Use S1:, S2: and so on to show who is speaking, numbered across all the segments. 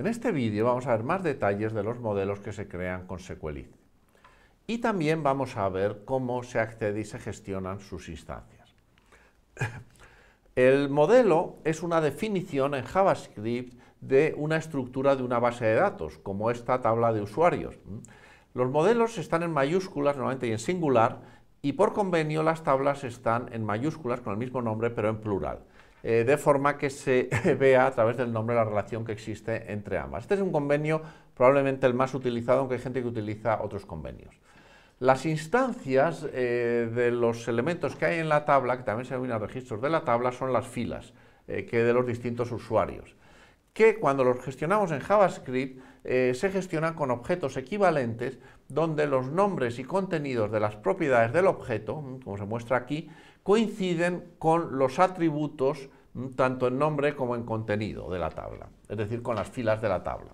S1: En este vídeo vamos a ver más detalles de los modelos que se crean con SQLite. Y también vamos a ver cómo se accede y se gestionan sus instancias. El modelo es una definición en JavaScript de una estructura de una base de datos, como esta tabla de usuarios. Los modelos están en mayúsculas normalmente y en singular, y por convenio las tablas están en mayúsculas con el mismo nombre pero en plural. Eh, de forma que se vea a través del nombre la relación que existe entre ambas. Este es un convenio probablemente el más utilizado, aunque hay gente que utiliza otros convenios. Las instancias eh, de los elementos que hay en la tabla, que también se denominan registros de la tabla, son las filas eh, que de los distintos usuarios, que cuando los gestionamos en JavaScript se gestionan con objetos equivalentes donde los nombres y contenidos de las propiedades del objeto, como se muestra aquí, coinciden con los atributos mm, tanto en nombre como en contenido de la tabla, es decir, con las filas de la tabla.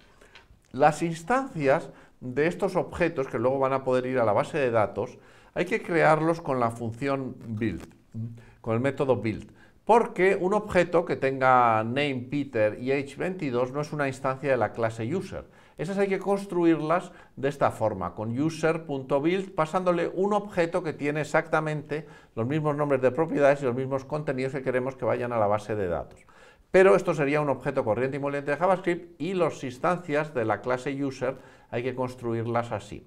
S1: Las instancias de estos objetos que luego van a poder ir a la base de datos, hay que crearlos con la función build, mm, con el método build porque un objeto que tenga name Peter y age 22 no es una instancia de la clase user. Esas hay que construirlas de esta forma, con user.build, pasándole un objeto que tiene exactamente los mismos nombres de propiedades y los mismos contenidos que queremos que vayan a la base de datos. Pero esto sería un objeto corriente y moliente de JavaScript y las instancias de la clase user hay que construirlas así.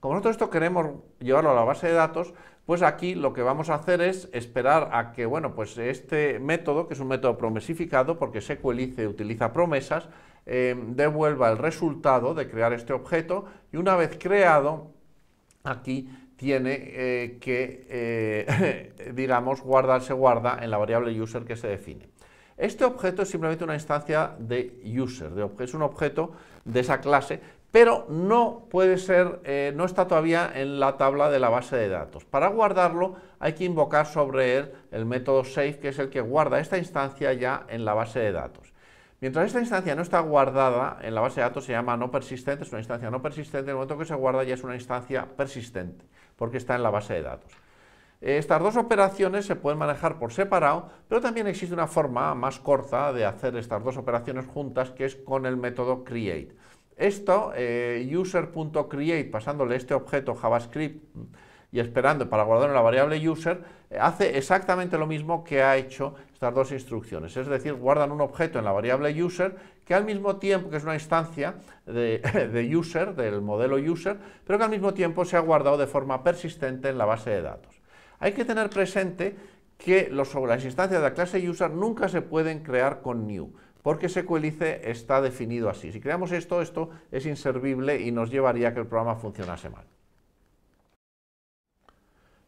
S1: Como nosotros esto queremos llevarlo a la base de datos, pues aquí lo que vamos a hacer es esperar a que, bueno, pues este método, que es un método promesificado, porque SQLice utiliza promesas, eh, devuelva el resultado de crear este objeto y una vez creado, aquí tiene eh, que, eh, digamos, guardarse guarda en la variable user que se define. Este objeto es simplemente una instancia de user, es un objeto de esa clase pero no puede ser, eh, no está todavía en la tabla de la base de datos. Para guardarlo hay que invocar sobre él el método save, que es el que guarda esta instancia ya en la base de datos. Mientras esta instancia no está guardada en la base de datos, se llama no persistente, es una instancia no persistente, en el momento que se guarda ya es una instancia persistente, porque está en la base de datos. Estas dos operaciones se pueden manejar por separado, pero también existe una forma más corta de hacer estas dos operaciones juntas, que es con el método create. Esto, eh, user.create, pasándole este objeto JavaScript mm, y esperando para guardarlo en la variable user, eh, hace exactamente lo mismo que ha hecho estas dos instrucciones. Es decir, guardan un objeto en la variable user que al mismo tiempo, que es una instancia de, user, del modelo user, pero que al mismo tiempo se ha guardado de forma persistente en la base de datos. Hay que tener presente que las instancias de la clase user nunca se pueden crear con new porque SQLice está definido así. Si creamos esto, esto es inservible y nos llevaría a que el programa funcionase mal.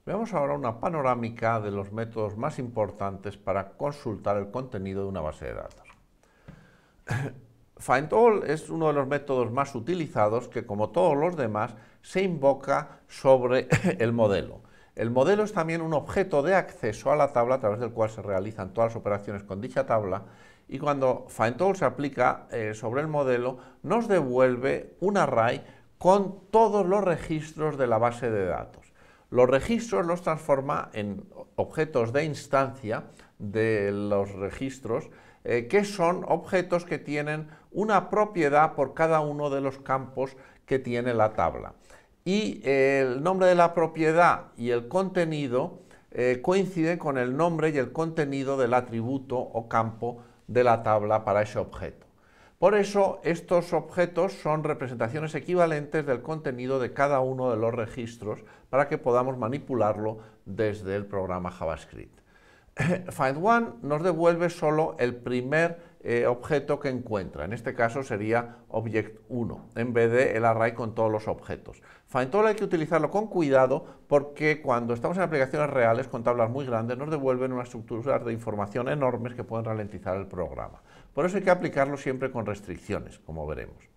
S1: Veamos ahora una panorámica de los métodos más importantes para consultar el contenido de una base de datos. FindAll es uno de los métodos más utilizados que, como todos los demás, se invoca sobre el modelo. El modelo es también un objeto de acceso a la tabla a través del cual se realizan todas las operaciones con dicha tabla y cuando FindTool se aplica eh, sobre el modelo, nos devuelve un array con todos los registros de la base de datos. Los registros los transforma en objetos de instancia de los registros, eh, que son objetos que tienen una propiedad por cada uno de los campos que tiene la tabla. Y eh, el nombre de la propiedad y el contenido coinciden con el nombre y el contenido del atributo o campo de la tabla para ese objeto. Por eso, estos objetos son representaciones equivalentes del contenido de cada uno de los registros para que podamos manipularlo desde el programa JavaScript. find nos devuelve solo el primer eh, objeto que encuentra. En este caso sería object 1, en vez de el array con todos los objetos. Faintol hay que utilizarlo con cuidado porque cuando estamos en aplicaciones reales con tablas muy grandes nos devuelven unas estructuras de información enormes que pueden ralentizar el programa. Por eso hay que aplicarlo siempre con restricciones, como veremos.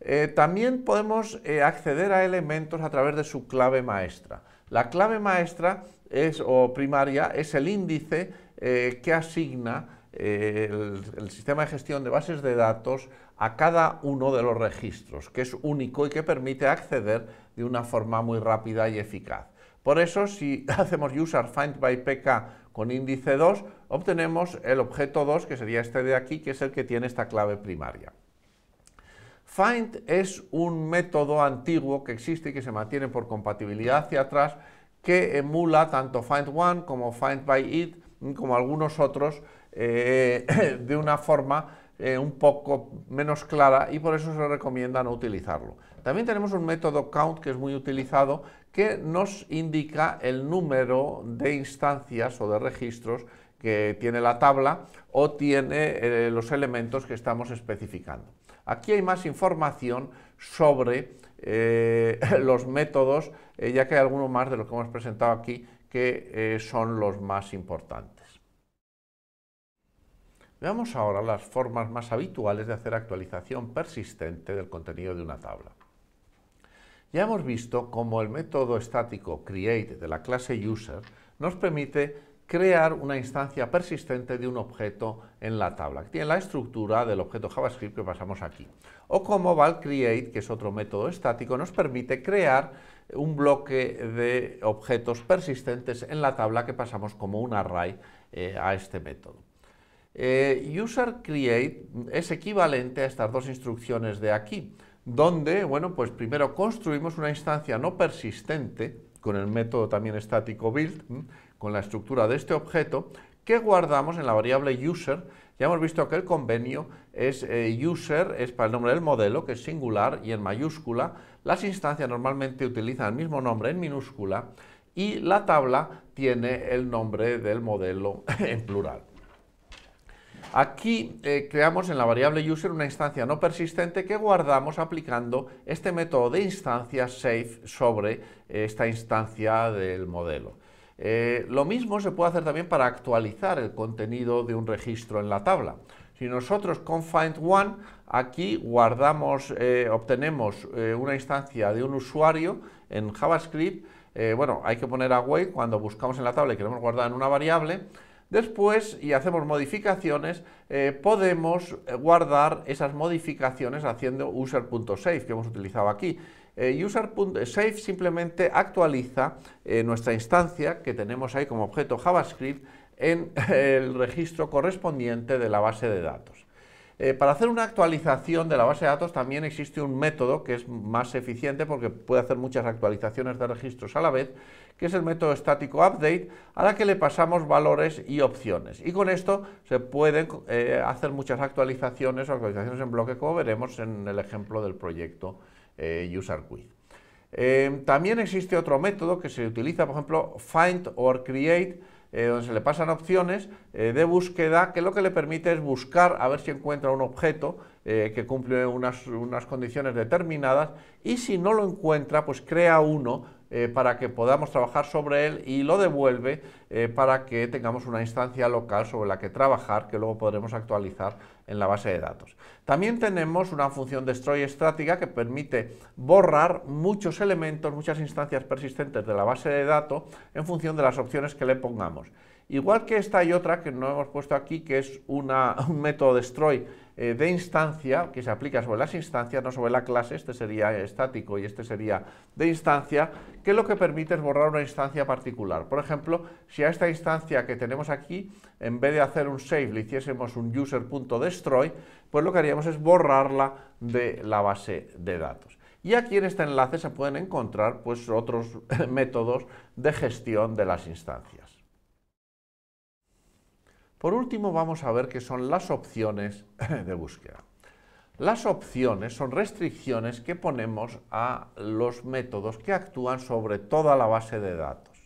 S1: Eh, también podemos eh, acceder a elementos a través de su clave maestra. La clave maestra es, o primaria es el índice que asigna el, sistema de gestión de bases de datos a cada uno de los registros, que es único y que permite acceder de una forma muy rápida y eficaz. Por eso, si hacemos user find by pk con índice 2, obtenemos el objeto 2, que sería este de aquí, que es el que tiene esta clave primaria. Find es un método antiguo que existe y que se mantiene por compatibilidad hacia atrás, que emula tanto find one como find by it, como algunos otros eh, de una forma eh, un poco menos clara y por eso se recomienda no utilizarlo. También tenemos un método count que es muy utilizado que nos indica el número de instancias o de registros que tiene la tabla o tiene eh, los elementos que estamos especificando. Aquí hay más información sobre los métodos, ya que hay algunos más de los que hemos presentado aquí que son los más importantes. Veamos ahora las formas más habituales de hacer actualización persistente del contenido de una tabla. Ya hemos visto cómo el método estático create de la clase user nos permite crear una instancia persistente de un objeto en la tabla, que tiene la estructura del objeto JavaScript que pasamos aquí. O como valCreate, que es otro método estático, nos permite crear un bloque de objetos persistentes en la tabla que pasamos como un array eh, a este método. UserCreate eh, user create es equivalente a estas dos instrucciones de aquí, donde, bueno, pues primero construimos una instancia no persistente, con el método también estático build, con la estructura de este objeto, que guardamos en la variable user. Ya hemos visto que el convenio es eh, user, es para el nombre del modelo, que es singular y en mayúscula. Las instancias normalmente utilizan el mismo nombre en minúscula y la tabla tiene el nombre del modelo en plural. Aquí eh, creamos en la variable user una instancia no persistente que guardamos aplicando este método de instancia save sobre eh, esta instancia del modelo. Eh, lo mismo se puede hacer también para actualizar el contenido de un registro en la tabla. Si nosotros con find one aquí guardamos, obtenemos una instancia de un usuario en JavaScript, bueno, hay que poner away cuando buscamos en la tabla y queremos guardar en una variable, Después, y hacemos modificaciones, eh, podemos eh, guardar esas modificaciones haciendo user.save que hemos utilizado aquí. Eh, user.save simplemente actualiza nuestra instancia que tenemos ahí como objeto JavaScript en el registro correspondiente de la base de datos. Eh, para hacer una actualización de la base de datos también existe un método que es más eficiente porque puede hacer muchas actualizaciones de registros a la vez, que es el método estático update, a la que le pasamos valores y opciones. Y con esto se pueden eh, hacer muchas actualizaciones o actualizaciones en bloque, como veremos en el ejemplo del proyecto eh, UserQuiz. Eh, también existe otro método que se utiliza, por ejemplo, find or create, eh, donde se le pasan opciones eh, de búsqueda que lo que le permite es buscar a ver si encuentra un objeto eh, que cumple unas, unas condiciones determinadas y si no lo encuentra pues crea uno eh, para que podamos trabajar sobre él y lo devuelve eh, para que tengamos una instancia local sobre la que trabajar que luego podremos actualizar en la base de datos. También tenemos una función destroy estática que permite borrar muchos elementos, muchas instancias persistentes de la base de datos en función de las opciones que le pongamos. Igual que esta y otra que no hemos puesto aquí que es un método destroy eh, de instancia, que se aplica sobre las instancias, no sobre la clase, este sería estático y este sería de instancia, que lo que permite es borrar una instancia particular. Por ejemplo, si a esta instancia que tenemos aquí, en vez de hacer un save, le hiciésemos un user.destroy, pues lo que haríamos es borrarla de la base de datos. Y aquí en este enlace se pueden encontrar pues, otros métodos de gestión de las instancias. Por último, vamos a ver qué son las opciones de búsqueda. Las opciones son restricciones que ponemos a los métodos que actúan sobre toda la base de datos.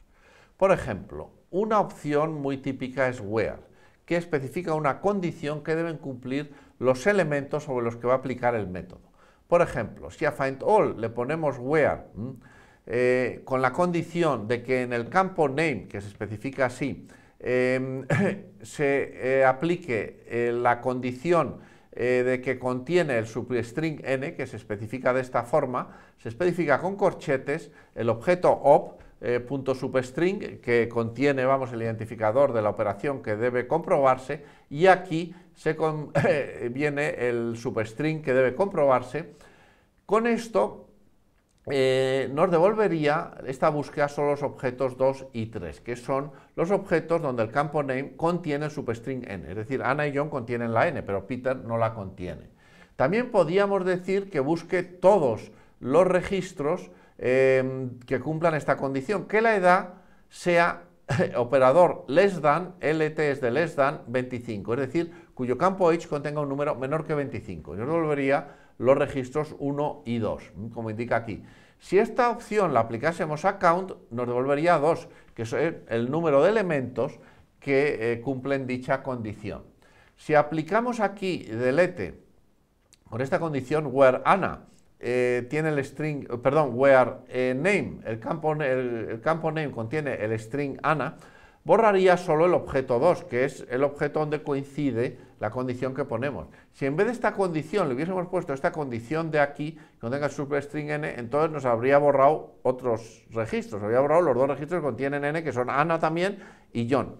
S1: Por ejemplo, una opción muy típica es WHERE, que especifica una condición que deben cumplir los elementos sobre los que va a aplicar el método. Por ejemplo, si a FindAll le ponemos WHERE mm, eh, con la condición de que en el campo NAME, que se especifica así, Em, se eh, aplique eh, la condición eh, de que contiene el substring n, que se especifica de esta forma, se especifica con corchetes el objeto op, que contiene vamos, el identificador de la operación que debe comprobarse y aquí se viene el substring que debe comprobarse. Con esto eh, nos devolvería esta búsqueda solo los objetos 2 y 3, que son los objetos donde el campo name contiene el substring n, es decir, Ana y John contienen la n, pero Peter no la contiene. También podríamos decir que busque todos los registros em, que cumplan esta condición, que la edad sea operador less than, lt es de less than 25, es decir, cuyo campo h contenga un número menor que 25. Yo devolvería los registros 1 y 2, mm, como indica aquí. Si esta opción la aplicásemos a count, nos devolvería 2, que es el número de elementos que eh, cumplen dicha condición. Si aplicamos aquí delete por esta condición where Ana eh, tiene el string, eh, perdón, where name, el campo, el campo name contiene el string Ana, borraría solo el objeto 2, que es el objeto donde coincide la condición que ponemos. Si en vez de esta condición le hubiésemos puesto esta condición de aquí, que contenga el string n, entonces nos habría borrado otros registros, habría borrado los dos registros que contienen n, que son Ana también y John.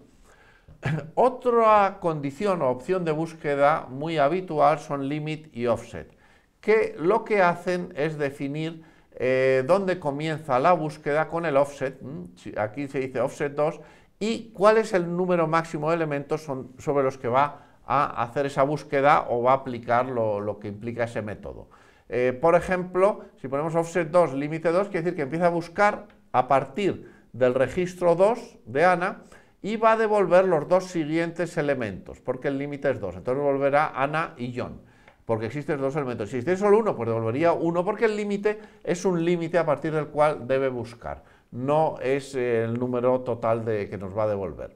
S1: Otra condición o opción de búsqueda muy habitual son limit y offset, que lo que hacen es definir eh, dónde comienza la búsqueda con el offset. Mm, aquí se dice offset 2 y cuál es el número máximo de elementos sobre los que va a hacer esa búsqueda o va a aplicar lo, que implica ese método. Eh, por ejemplo, si ponemos offset 2, límite 2, quiere decir que empieza a buscar a partir del registro 2 de Ana y va a devolver los dos siguientes elementos, porque el límite es 2. Entonces devolverá Ana y John, porque existen dos elementos. Si existe solo uno, pues devolvería uno, porque el límite es un límite a partir del cual debe buscar no es el número total de, que nos va a devolver.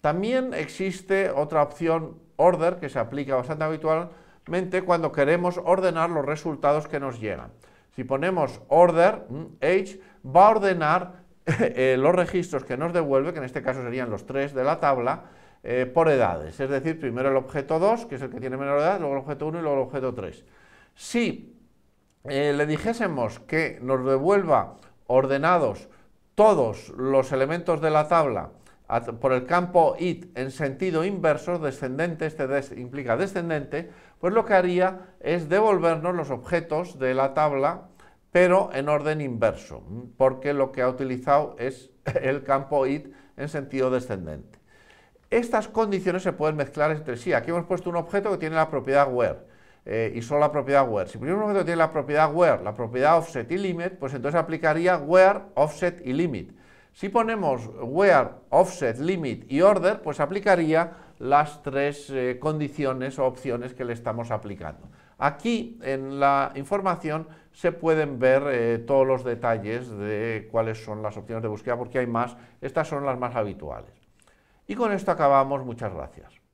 S1: También existe otra opción order que se aplica bastante habitualmente cuando queremos ordenar los resultados que nos llegan. Si ponemos order, age, mm, va a ordenar eh, los registros que nos devuelve, que en este caso serían los tres de la tabla, eh, por edades. Es decir, primero el objeto 2, que es el que tiene menor edad, luego el objeto 1 y luego el objeto 3. Si eh, le dijésemos que nos devuelva ordenados todos los elementos de la tabla por el campo it en sentido inverso, descendente, este implica descendente, pues lo que haría es devolvernos los objetos de la tabla, pero en orden inverso, porque lo que ha utilizado es el campo it en sentido descendente. Estas condiciones se pueden mezclar entre sí. Aquí hemos puesto un objeto que tiene la propiedad where. Eh, y solo la propiedad where. Si primero un tiene la propiedad where, la propiedad offset y limit, pues entonces aplicaría where, offset y limit. Si ponemos where, offset, limit y order, pues aplicaría las tres eh, condiciones o opciones que le estamos aplicando. Aquí en la información se pueden ver eh, todos los detalles de cuáles son las opciones de búsqueda, porque hay más, estas son las más habituales. Y con esto acabamos, muchas gracias.